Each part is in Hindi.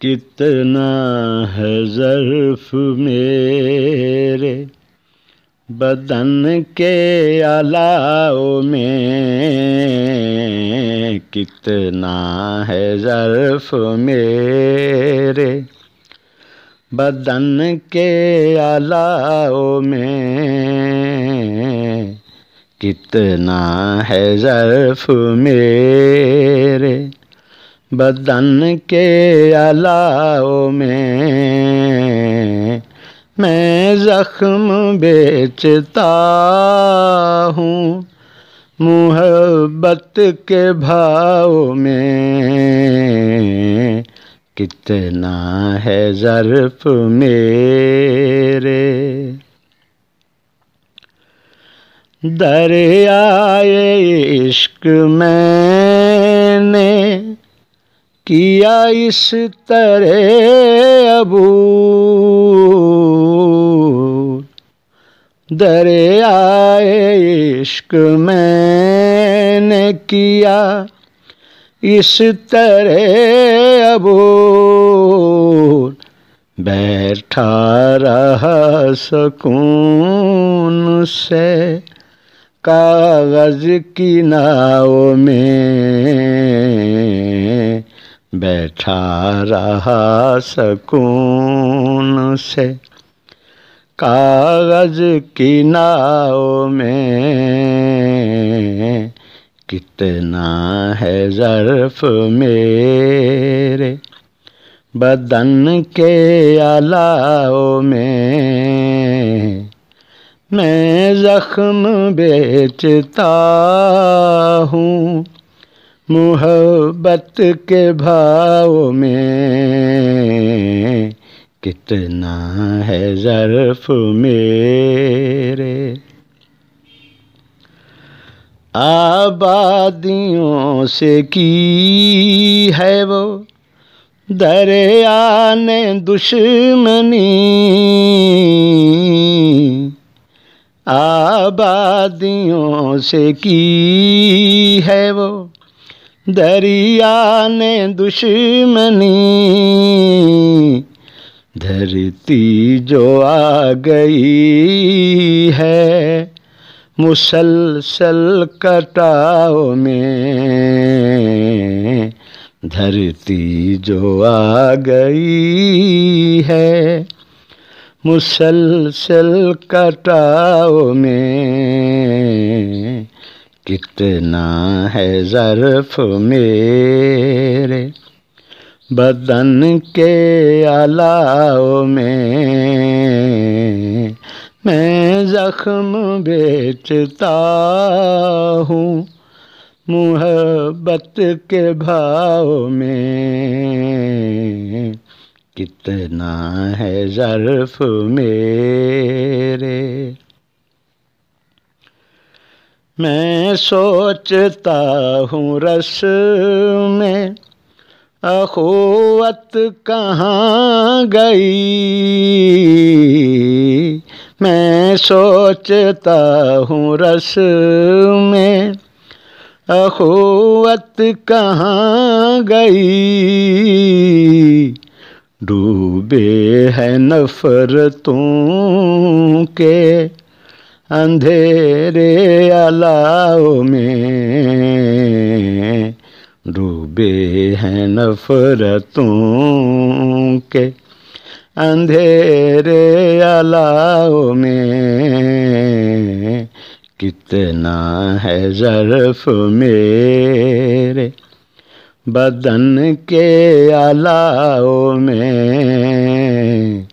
कितना है ज़र्फ मेरे बदन के अलाओ में कितना है ज़र्फ मेरे बदन के अलाओ में कितना है ज़र्फ मेरे बदन के अलाव में मैं जख्म बेचता हूँ मोहब्बत के भाव में कितना है ज़र्फ मेरे दरियाए इश्क मैंने किया इस तरह अबू आए इश्क मैंने किया इस तरह अबू बैठा रहा सकून से कागज़ की नाव में बैठा रहा सकून से कागज की नाव में कितना है ज़र्फ मेरे बदन के अलाव में मैं ज़ख्म बेचता हूँ मोहब्बत के भाव में कितना है ज़र्फ मेरे आबादियों से की है वो दरिया ने दुश्मनी आबादियों से की है वो दरिया ने दुश्मनी धरती जो आ गई है मुसलसल कटाओ में धरती जो आ गई है मुसलसल कटाओ में कितना है ज़रफ मेरे बदन के अलाव में मैं ज़ख्म बेचता हूँ मुहब्बत के भाव में कितना है ज़रफ मेरे मैं सोचता हूँ रस में अखोवत कहाँ गई मैं सोचता हूँ रस में अखोवत कहाँ गई डूबे है नफर तू के अंधेरे अलाओ में डूबे हैं नफरतों के अंधेरे अलाओ में कितना है जरफ मेरे बदन के अलाओ में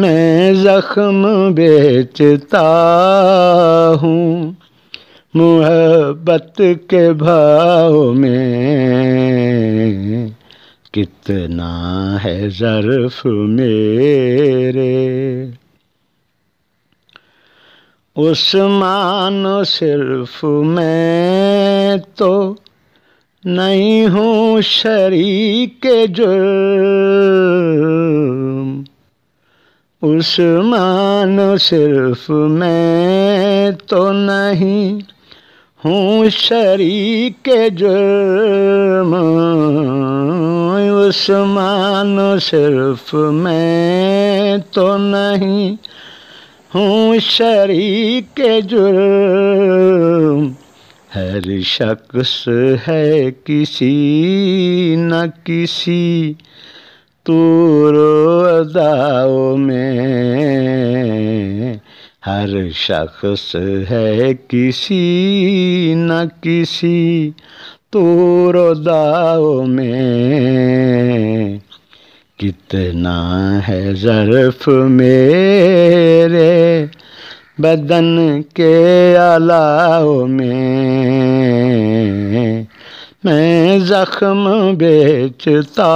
मैं जख्म बेचता हूँ मोहब्बत के भाव में कितना है ज़रफ़ मेरे उस मानो सिर्फ मैं तो नहीं हूँ शरीक जुर्म उस मानो सिर्फ मैं तो नहीं हूँ शरीक जुर्म उस मानो सिर्फ मैं तो नहीं हूँ शरीक जुर्म हर शख्स है किसी न किसी तूर सदाओं में हर शख्स है किसी न किसी तोरदाओं में कितना है ज़रफ मेरे बदन के अलाओ में मैं ज़ख्म बेचता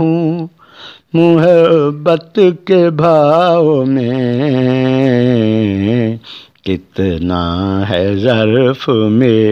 हूँ मुहब्बत के भाव में कितना है ज़र्फ मेरे